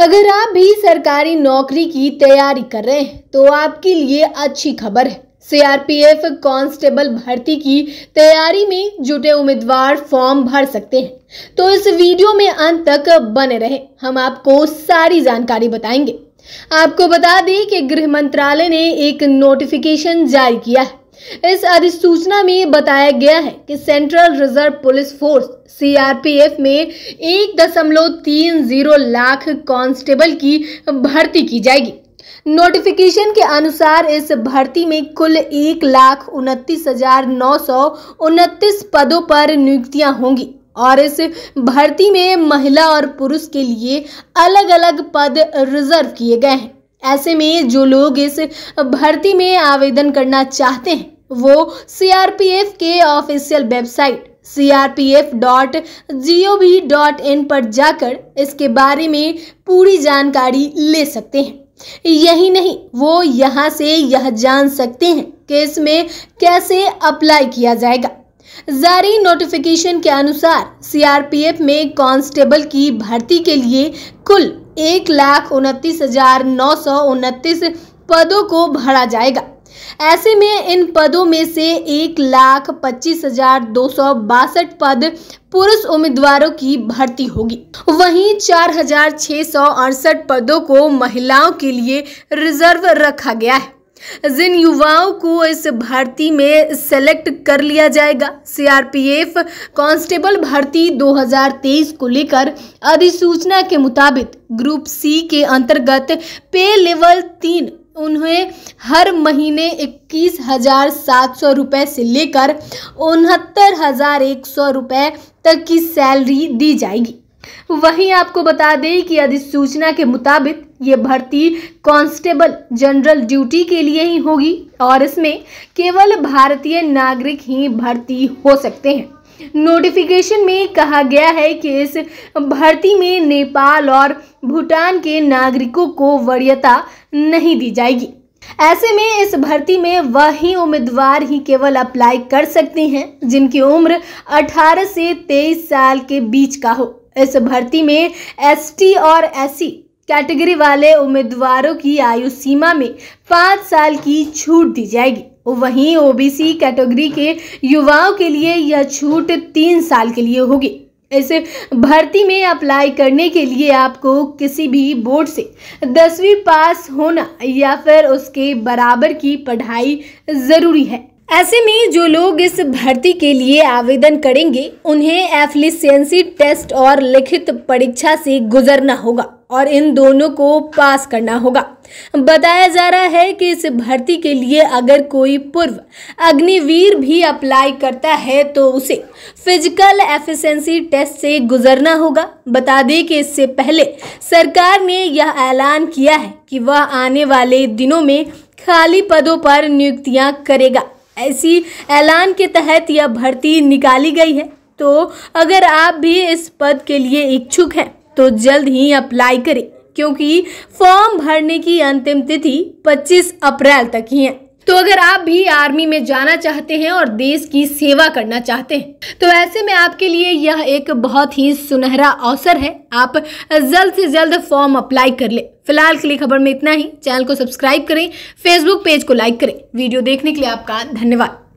अगर आप भी सरकारी नौकरी की तैयारी कर रहे हैं तो आपके लिए अच्छी खबर है सीआरपीएफ कांस्टेबल भर्ती की तैयारी में जुटे उम्मीदवार फॉर्म भर सकते हैं तो इस वीडियो में अंत तक बने रहे हम आपको सारी जानकारी बताएंगे आपको बता दें कि गृह मंत्रालय ने एक नोटिफिकेशन जारी किया है इस अधिसूचना में बताया गया है कि central reserve police force CRPF में एक दशमलव तीन जीरो लाख कांस्टेबल की भर्ती की जाएगी नोटिफिकेशन के अनुसार इस भर्ती में कुल एक लाख उनतीस हजार नौ सौ उनतीस पदों पर नियुक्तियां होंगी और इस भर्ती में महिला और पुरुष के लिए अलग अलग पद रिजर्व किए गए हैं ऐसे में जो लोग इस भर्ती में आवेदन करना चाहते हैं वो सीआरपीएफ के ऑफिशियल वेबसाइट crpf.gov.in पर जाकर इसके बारे में पूरी जानकारी ले सकते हैं यही नहीं वो यहाँ से यह जान सकते हैं कि इसमें कैसे अप्लाई किया जाएगा जारी नोटिफिकेशन के अनुसार सीआरपीएफ में कांस्टेबल की भर्ती के लिए कुल एक लाख उनतीस हजार नौ सौ उनतीस पदों को भरा जाएगा ऐसे में इन पदों में से एक लाख पच्चीस हजार दो सौ बासठ पद पुरुष उम्मीदवारों की भर्ती होगी वहीं चार हजार छह सौ अड़सठ पदों को महिलाओं के लिए रिजर्व रखा गया है जिन युवाओं को इस भर्ती में सेलेक्ट कर लिया जाएगा सीआरपीएफ कांस्टेबल भर्ती 2023 को लेकर अधिसूचना के मुताबिक ग्रुप सी के अंतर्गत पे लेवल तीन उन्हें हर महीने इक्कीस हजार सात सौ रुपये से लेकर उनहत्तर हजार एक सौ रुपये तक की सैलरी दी जाएगी वहीं आपको बता दें कि अधिसूचना के मुताबिक ये भर्ती कांस्टेबल जनरल ड्यूटी के लिए ही होगी और इसमें केवल भारतीय नागरिक ही भर्ती हो सकते हैं नोटिफिकेशन में कहा गया है कि इस भर्ती में नेपाल और भूटान के नागरिकों को वरीयता नहीं दी जाएगी ऐसे में इस भर्ती में वही उम्मीदवार ही केवल अप्लाई कर सकते हैं जिनकी उम्र 18 से 23 साल के बीच का हो इस भर्ती में एसटी और एससी कैटेगरी वाले उम्मीदवारों की आयु सीमा में पाँच साल की छूट दी जाएगी वहीं ओबीसी कैटेगरी के युवाओं के लिए यह छूट तीन साल के लिए होगी इस भर्ती में अप्लाई करने के लिए आपको किसी भी बोर्ड से दसवीं पास होना या फिर उसके बराबर की पढ़ाई ज़रूरी है ऐसे में जो लोग इस भर्ती के लिए आवेदन करेंगे उन्हें एफलिसियंसी टेस्ट और लिखित परीक्षा से गुजरना होगा और इन दोनों को पास करना होगा बताया जा रहा है कि इस भर्ती के लिए अगर कोई पूर्व अग्निवीर भी अप्लाई करता है तो उसे फिजिकल एफिशिएंसी टेस्ट से गुजरना होगा बता दें कि इससे पहले सरकार ने यह ऐलान किया है कि वह आने वाले दिनों में खाली पदों पर नियुक्तियां करेगा ऐसी ऐलान के तहत यह भर्ती निकाली गई है तो अगर आप भी इस पद के लिए इच्छुक हैं तो जल्द ही अप्लाई करें क्योंकि फॉर्म भरने की अंतिम तिथि 25 अप्रैल तक ही है तो अगर आप भी आर्मी में जाना चाहते हैं और देश की सेवा करना चाहते हैं तो ऐसे में आपके लिए यह एक बहुत ही सुनहरा अवसर है आप जल्द से जल्द फॉर्म अप्लाई कर लें फिलहाल के लिए खबर में इतना ही चैनल को सब्सक्राइब करें फेसबुक पेज को लाइक करें वीडियो देखने के लिए आपका धन्यवाद